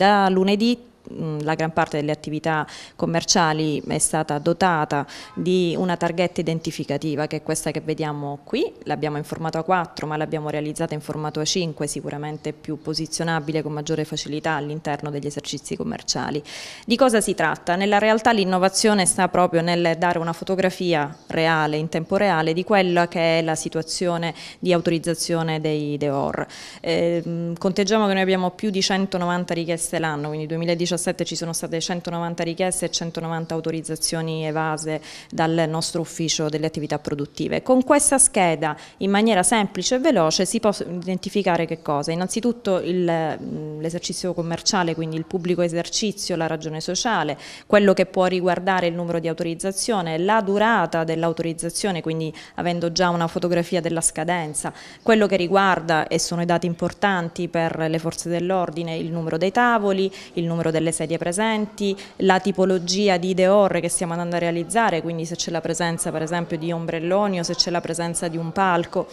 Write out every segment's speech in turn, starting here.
Da lunedì Mm, la gran parte delle attività commerciali è stata dotata di una targhetta identificativa che è questa che vediamo qui, l'abbiamo in formato A4 ma l'abbiamo realizzata in formato A5 sicuramente più posizionabile con maggiore facilità all'interno degli esercizi commerciali. Di cosa si tratta? Nella realtà l'innovazione sta proprio nel dare una fotografia reale, in tempo reale, di quella che è la situazione di autorizzazione dei DEOR. Eh, conteggiamo che noi abbiamo più di 190 richieste l'anno, quindi 2017 2017 ci sono state 190 richieste e 190 autorizzazioni evase dal nostro ufficio delle attività produttive. Con questa scheda in maniera semplice e veloce si può identificare che cosa? Innanzitutto l'esercizio commerciale, quindi il pubblico esercizio, la ragione sociale, quello che può riguardare il numero di autorizzazione, la durata dell'autorizzazione, quindi avendo già una fotografia della scadenza, quello che riguarda, e sono i dati importanti per le forze dell'ordine, il numero dei tavoli, il numero delle delle sedie presenti, la tipologia di deor che stiamo andando a realizzare, quindi se c'è la presenza per esempio di ombrelloni o se c'è la presenza di un palco,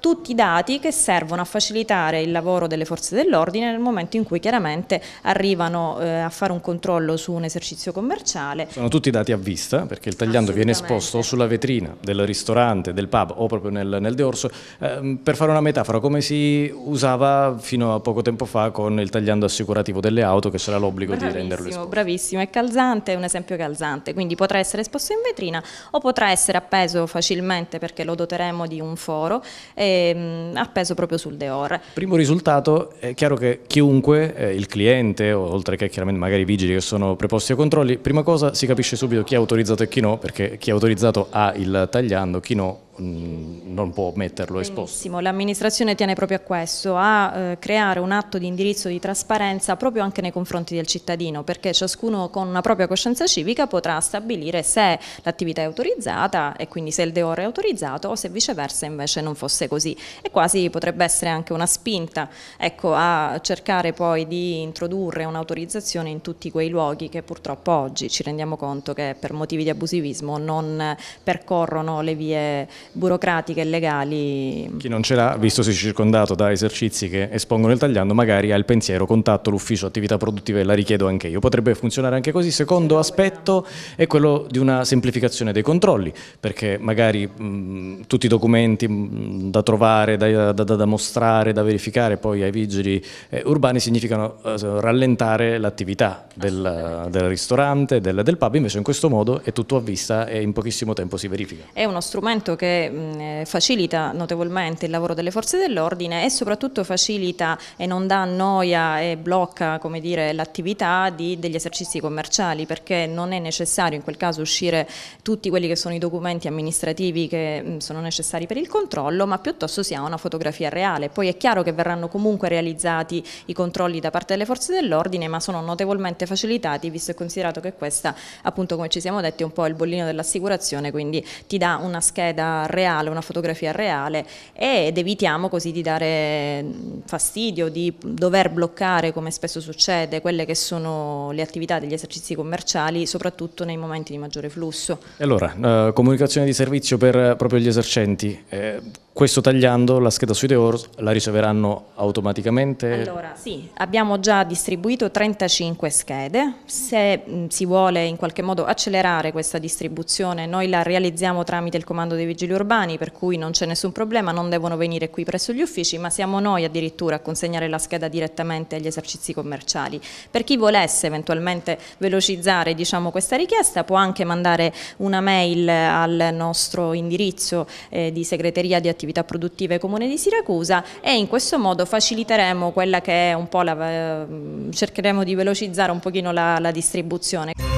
tutti i dati che servono a facilitare il lavoro delle forze dell'ordine nel momento in cui chiaramente arrivano eh, a fare un controllo su un esercizio commerciale. Sono tutti dati a vista perché il tagliando viene esposto sulla vetrina del ristorante, del pub o proprio nel, nel deorso. Eh, per fare una metafora, come si usava fino a poco tempo fa con il tagliando assicurativo delle auto che c'era l'obbligo cerco di renderlo esposto. Bravissimo, è calzante, è un esempio calzante, quindi potrà essere esposto in vetrina o potrà essere appeso facilmente perché lo doteremo di un foro, e, ehm, appeso proprio sul Deor. Primo risultato, è chiaro che chiunque, eh, il cliente, oltre che chiaramente magari i vigili che sono preposti ai controlli, prima cosa si capisce subito chi è autorizzato e chi no, perché chi è autorizzato ha il tagliando, chi no Mm, non può metterlo esposto. Benissimo, l'amministrazione tiene proprio a questo, a eh, creare un atto di indirizzo di trasparenza proprio anche nei confronti del cittadino, perché ciascuno con una propria coscienza civica potrà stabilire se l'attività è autorizzata e quindi se il deore è autorizzato o se viceversa invece non fosse così. E quasi potrebbe essere anche una spinta ecco, a cercare poi di introdurre un'autorizzazione in tutti quei luoghi che purtroppo oggi ci rendiamo conto che per motivi di abusivismo non percorrono le vie burocratiche e legali. Chi non ce l'ha, visto si è circondato da esercizi che espongono il tagliando, magari ha il pensiero, contatto l'ufficio attività produttive e la richiedo anche io. Potrebbe funzionare anche così. Secondo aspetto è quello di una semplificazione dei controlli, perché magari mh, tutti i documenti mh, da trovare, da, da, da, da, mostrare, da verificare poi ai vigili eh, urbani significano eh, rallentare l'attività del, del, ristorante, del, del pub, invece in questo modo è tutto a vista e in pochissimo tempo si verifica. È uno strumento che mh, facilita notevolmente il lavoro delle forze dell'ordine e soprattutto facilita e non dà noia e blocca l'attività degli esercizi commerciali perché non è necessario in quel caso uscire tutti quelli che sono i documenti amministrativi che mh, sono necessari per il controllo ma piuttosto si ha una fotografia reale. Poi è chiaro che verranno comunque realizzati i controlli da parte delle forze dell'ordine ma sono notevolmente facilitati visto e considerato che questa appunto come ci siamo detti è un po' il bollino dell'assicurazione quindi ti dà una scheda reale, una fotografia reale ed evitiamo così di dare fastidio, di dover bloccare come spesso succede quelle che sono le attività degli esercizi commerciali soprattutto nei momenti di maggiore flusso. E allora, eh, comunicazione di servizio per eh, proprio gli esercenti, eh, questo tagliando la scheda sui Deors la riceveranno automaticamente? Allora sì, abbiamo già distribuito 35 schede, se mh, mm, si vuole in qualche modo accelerare questa distribuzione noi la realizziamo tramite il comando dei vigili urbani per cui non c'è nessun problema, non devono venire qui presso gli uffici ma siamo noi addirittura a consegnare la scheda direttamente agli esercizi commerciali. Per chi volesse eventualmente velocizzare diciamo, questa richiesta può anche mandare una mail al nostro indirizzo eh, di segreteria di attività produttive comune di Siracusa e in questo modo faciliteremo quella che è un po' la, eh, cercheremo di velocizzare un pochino la, la distribuzione.